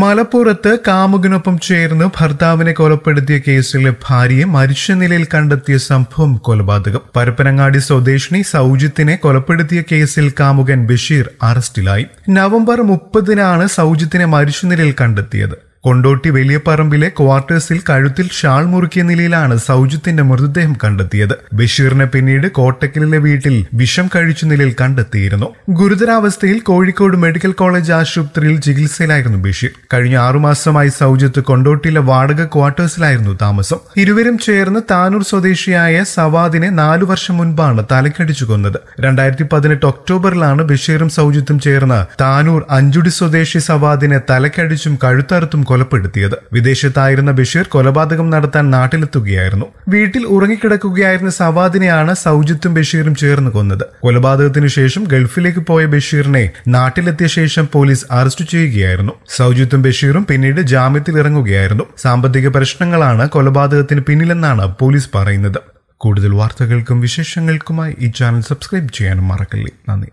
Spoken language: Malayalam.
മലപ്പുറത്ത് കാമുകനൊപ്പം ചേർന്ന് ഭർത്താവിനെ കൊലപ്പെടുത്തിയ കേസിലെ ഭാര്യയെ മരിച്ച നിലയിൽ കണ്ടെത്തിയ സംഭവം കൊലപാതകം പരപ്പനങ്ങാടി സ്വദേശിനി സൗജിത്തിനെ കൊലപ്പെടുത്തിയ കേസിൽ കാമുകൻ ബഷീർ അറസ്റ്റിലായി നവംബർ മുപ്പതിനാണ് സൗജിത്തിനെ മരിച്ച നിലയിൽ കണ്ടെത്തിയത് കൊണ്ടോട്ടി വലിയ പറമ്പിലെ ക്വാർട്ടേഴ്സിൽ കഴുത്തിൽ ഷാൾ മുറുക്കിയ നിലയിലാണ് സൗജിത്തിന്റെ മൃതദേഹം കണ്ടെത്തിയത് ബഷീറിനെ പിന്നീട് കോട്ടക്കലിലെ വീട്ടിൽ വിഷം കഴിച്ച നിലയിൽ കണ്ടെത്തിയിരുന്നു ഗുരുതരാവസ്ഥയിൽ കോഴിക്കോട് മെഡിക്കൽ കോളേജ് ആശുപത്രിയിൽ ചികിത്സയിലായിരുന്നു ബഷീർ കഴിഞ്ഞ ആറുമാസമായി സൗജിത്ത് കൊണ്ടോട്ടിയിലെ വാടക ക്വാർട്ടേഴ്സിലായിരുന്നു താമസം ഇരുവരും ചേർന്ന് താനൂർ സ്വദേശിയായ സവാദിനെ നാലു വർഷം മുൻപാണ് തലക്കടിച്ചു കൊന്നത് രണ്ടായിരത്തി പതിനെട്ട് ഒക്ടോബറിലാണ് ബഷീറും സൗജിത്തും ചേർന്ന് താനൂർ അഞ്ചുടി സ്വദേശി സവാദിനെ തലക്കടിച്ചും കഴുത്തറുത്തും കൊലപ്പെടുത്തിയത് വിദേശത്തായിരുന്ന ബഷീർ കൊലപാതകം നടത്താൻ നാട്ടിലെത്തുകയായിരുന്നു വീട്ടിൽ ഉറങ്ങിക്കിടക്കുകയായിരുന്ന സവാദിനെയാണ് സൗജിത്തും ബഷീറും ചേർന്ന് കൊന്നത് കൊലപാതകത്തിനു ശേഷം ഗൾഫിലേക്ക് പോയ ബഷീറിനെ നാട്ടിലെത്തിയ ശേഷം പോലീസ് അറസ്റ്റ് ചെയ്യുകയായിരുന്നു സൗജിത്തും ബഷീറും പിന്നീട് ജാമ്യത്തിൽ ഇറങ്ങുകയായിരുന്നു സാമ്പത്തിക പ്രശ്നങ്ങളാണ് കൊലപാതകത്തിന് പിന്നിലെന്നാണ് പോലീസ് പറയുന്നത് കൂടുതൽ വാർത്തകൾക്കും വിശേഷങ്ങൾക്കുമായി ഈ ചാനൽ സബ്സ്ക്രൈബ് ചെയ്യാനും മറക്കല്ലേ നന്ദി